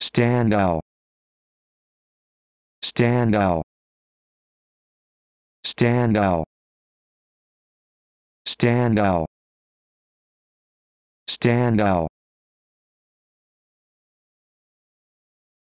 Stand out. Stand out. Stand out. Stand out. Stand out.